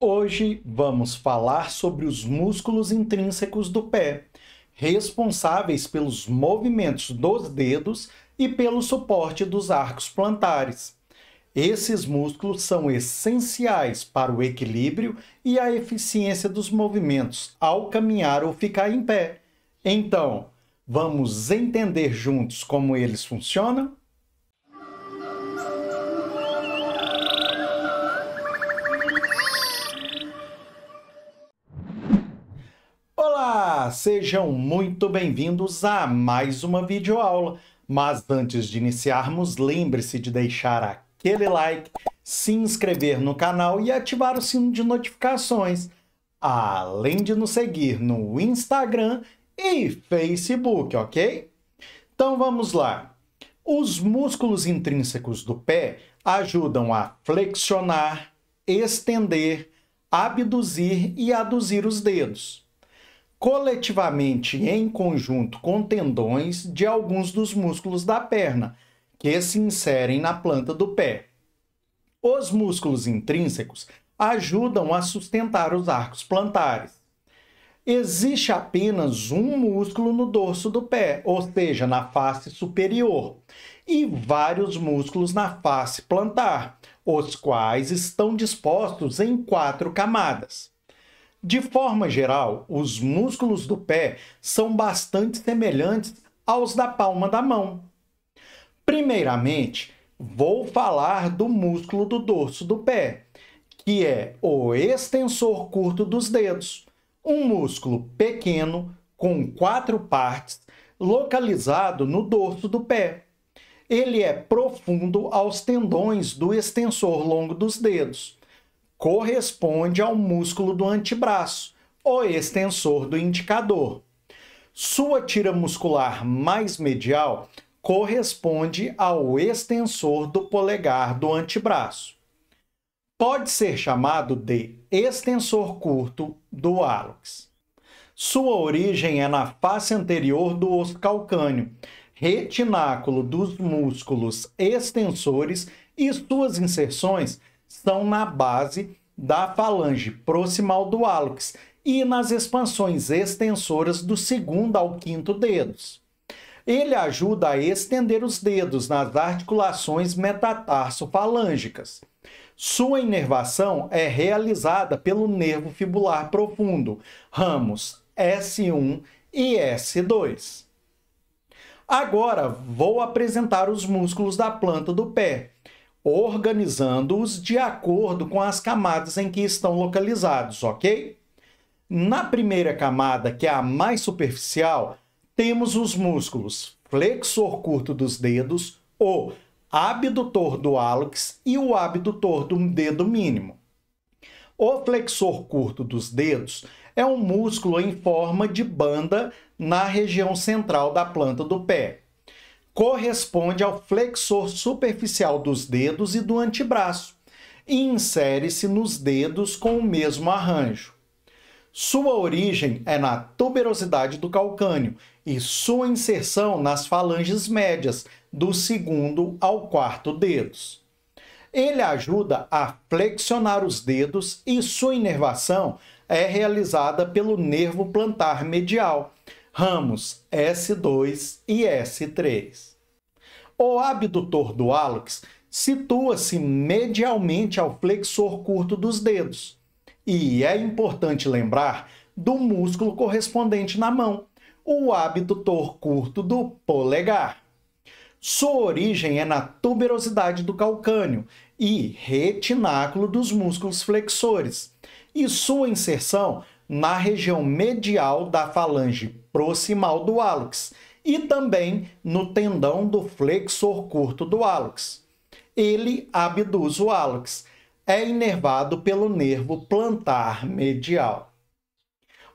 Hoje vamos falar sobre os músculos intrínsecos do pé, responsáveis pelos movimentos dos dedos e pelo suporte dos arcos plantares. Esses músculos são essenciais para o equilíbrio e a eficiência dos movimentos ao caminhar ou ficar em pé. Então, vamos entender juntos como eles funcionam? Olá! Sejam muito bem-vindos a mais uma videoaula. Mas antes de iniciarmos, lembre-se de deixar aquele like, se inscrever no canal e ativar o sino de notificações, além de nos seguir no Instagram e Facebook, ok? Então vamos lá. Os músculos intrínsecos do pé ajudam a flexionar, estender, abduzir e aduzir os dedos coletivamente em conjunto com tendões de alguns dos músculos da perna, que se inserem na planta do pé. Os músculos intrínsecos ajudam a sustentar os arcos plantares. Existe apenas um músculo no dorso do pé, ou seja, na face superior, e vários músculos na face plantar, os quais estão dispostos em quatro camadas. De forma geral, os músculos do pé são bastante semelhantes aos da palma da mão. Primeiramente, vou falar do músculo do dorso do pé, que é o extensor curto dos dedos, um músculo pequeno com quatro partes, localizado no dorso do pé. Ele é profundo aos tendões do extensor longo dos dedos corresponde ao músculo do antebraço, o extensor do indicador. Sua tira muscular mais medial corresponde ao extensor do polegar do antebraço. Pode ser chamado de extensor curto do hálux. Sua origem é na face anterior do osso calcâneo, retináculo dos músculos extensores e suas inserções são na base da falange proximal do hálux e nas expansões extensoras do segundo ao quinto dedos. Ele ajuda a estender os dedos nas articulações metatarsofalângicas. Sua inervação é realizada pelo nervo fibular profundo, ramos S1 e S2. Agora vou apresentar os músculos da planta do pé organizando-os de acordo com as camadas em que estão localizados, ok? Na primeira camada, que é a mais superficial, temos os músculos flexor curto dos dedos, o abdutor do hálux e o abdutor do dedo mínimo. O flexor curto dos dedos é um músculo em forma de banda na região central da planta do pé corresponde ao flexor superficial dos dedos e do antebraço e insere-se nos dedos com o mesmo arranjo. Sua origem é na tuberosidade do calcânio e sua inserção nas falanges médias, do segundo ao quarto dedos. Ele ajuda a flexionar os dedos e sua inervação é realizada pelo nervo plantar medial, ramos S2 e S3. O abdutor do hálux situa-se medialmente ao flexor curto dos dedos. E é importante lembrar do músculo correspondente na mão, o abdutor curto do polegar. Sua origem é na tuberosidade do calcânio e retináculo dos músculos flexores, e sua inserção na região medial da falange proximal do hálux e também no tendão do flexor curto do hálux. Ele abduz o hálux, é inervado pelo nervo plantar medial.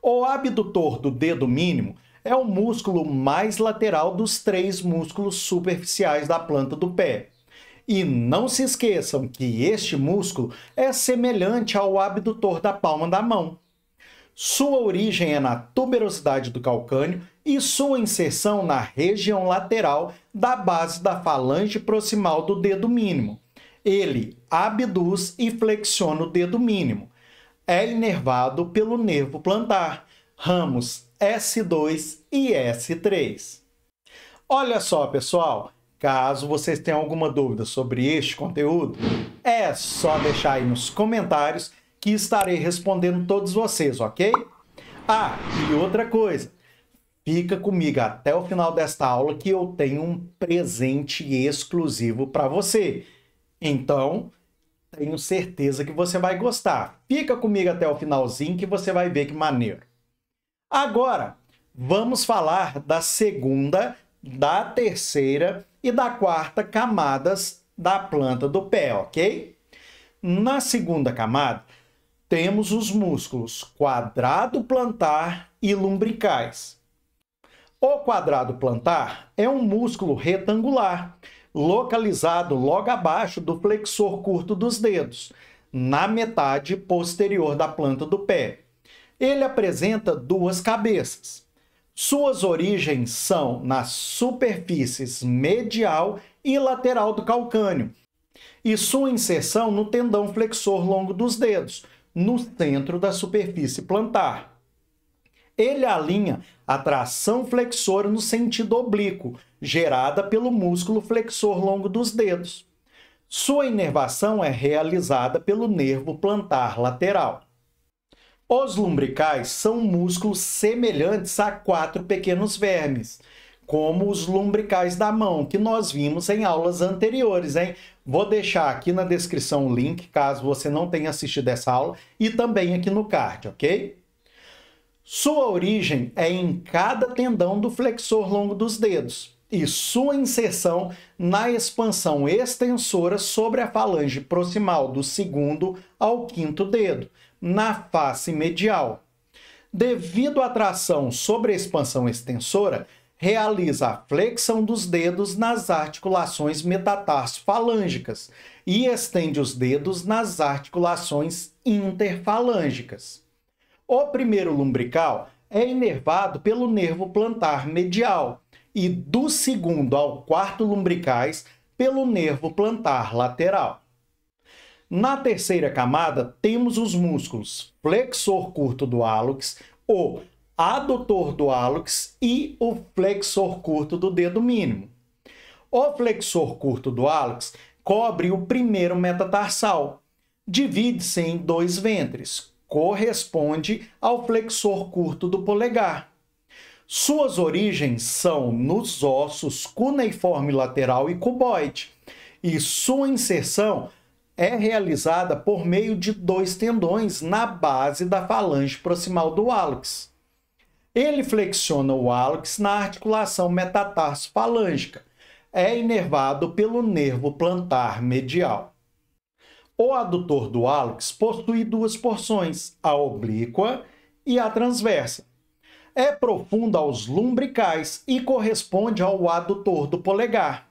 O abdutor do dedo mínimo é o músculo mais lateral dos três músculos superficiais da planta do pé. E não se esqueçam que este músculo é semelhante ao abdutor da palma da mão. Sua origem é na tuberosidade do calcânio e sua inserção na região lateral da base da falange proximal do dedo mínimo. Ele abduz e flexiona o dedo mínimo. É inervado pelo nervo plantar, ramos S2 e S3. Olha só, pessoal, caso vocês tenham alguma dúvida sobre este conteúdo, é só deixar aí nos comentários que estarei respondendo todos vocês, ok? Ah, e outra coisa, fica comigo até o final desta aula que eu tenho um presente exclusivo para você. Então, tenho certeza que você vai gostar. Fica comigo até o finalzinho que você vai ver que maneiro. Agora, vamos falar da segunda, da terceira e da quarta camadas da planta do pé, ok? Na segunda camada, temos os músculos quadrado plantar e lumbricais. O quadrado plantar é um músculo retangular, localizado logo abaixo do flexor curto dos dedos, na metade posterior da planta do pé. Ele apresenta duas cabeças. Suas origens são nas superfícies medial e lateral do calcânio e sua inserção no tendão flexor longo dos dedos, no centro da superfície plantar. Ele alinha a tração flexora no sentido oblíquo, gerada pelo músculo flexor longo dos dedos. Sua inervação é realizada pelo nervo plantar lateral. Os lumbricais são músculos semelhantes a quatro pequenos vermes, como os lumbricais da mão, que nós vimos em aulas anteriores, hein? Vou deixar aqui na descrição o link, caso você não tenha assistido essa aula, e também aqui no card, ok? Sua origem é em cada tendão do flexor longo dos dedos e sua inserção na expansão extensora sobre a falange proximal do segundo ao quinto dedo, na face medial. Devido à tração sobre a expansão extensora, realiza a flexão dos dedos nas articulações metatarsofalángicas e estende os dedos nas articulações interfalángicas. O primeiro lumbrical é inervado pelo nervo plantar medial e do segundo ao quarto lumbricais pelo nervo plantar lateral. Na terceira camada, temos os músculos flexor curto do hálux, o adutor do hálux e o flexor curto do dedo mínimo. O flexor curto do hálux cobre o primeiro metatarsal. Divide-se em dois ventres, corresponde ao flexor curto do polegar. Suas origens são nos ossos cuneiforme lateral e cuboide, e sua inserção é realizada por meio de dois tendões na base da falange proximal do hálux. Ele flexiona o hálux na articulação metatarsofalangica. É inervado pelo nervo plantar medial. O adutor do hálux possui duas porções, a oblíqua e a transversa. É profunda aos lumbricais e corresponde ao adutor do polegar.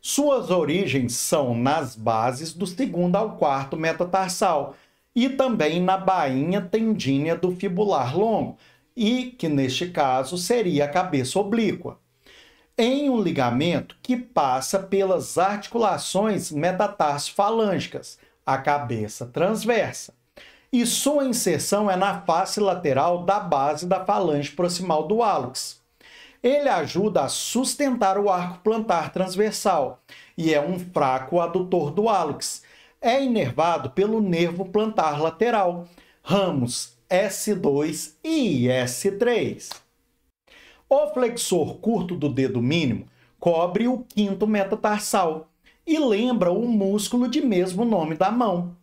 Suas origens são nas bases do segundo ao quarto metatarsal e também na bainha tendínea do fibular longo, e que neste caso seria a cabeça oblíqua, em um ligamento que passa pelas articulações metatarsofalángicas, a cabeça transversa. E sua inserção é na face lateral da base da falange proximal do hálux. Ele ajuda a sustentar o arco plantar transversal e é um fraco adutor do hálux. É inervado pelo nervo plantar lateral, ramos S2 e S3. O flexor curto do dedo mínimo cobre o quinto metatarsal e lembra o músculo de mesmo nome da mão.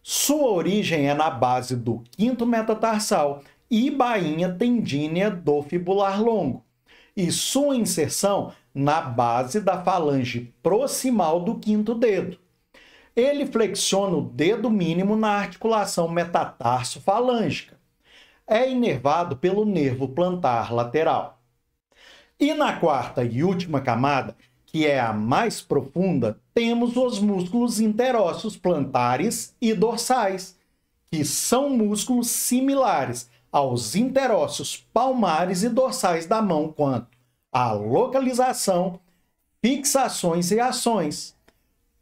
Sua origem é na base do quinto metatarsal e bainha tendínea do fibular longo, e sua inserção na base da falange proximal do quinto dedo ele flexiona o dedo mínimo na articulação metatarso-falângica. É inervado pelo nervo plantar lateral. E na quarta e última camada, que é a mais profunda, temos os músculos interósseos plantares e dorsais, que são músculos similares aos interósseos palmares e dorsais da mão quanto à localização, fixações e ações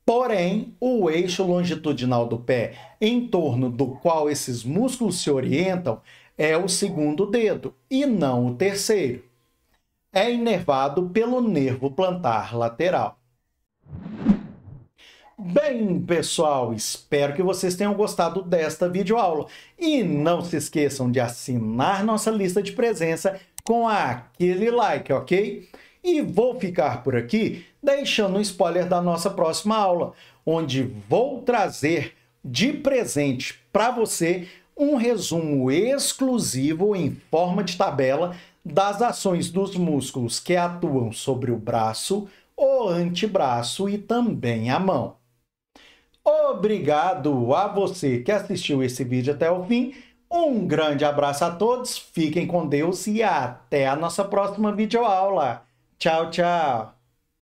Porém, o eixo longitudinal do pé, em torno do qual esses músculos se orientam, é o segundo dedo e não o terceiro. É inervado pelo nervo plantar lateral. Bem, pessoal, espero que vocês tenham gostado desta videoaula. E não se esqueçam de assinar nossa lista de presença com aquele like, ok? E vou ficar por aqui deixando um spoiler da nossa próxima aula, onde vou trazer de presente para você um resumo exclusivo em forma de tabela das ações dos músculos que atuam sobre o braço, o antebraço e também a mão. Obrigado a você que assistiu esse vídeo até o fim. Um grande abraço a todos, fiquem com Deus e até a nossa próxima videoaula. Tchau, tchau.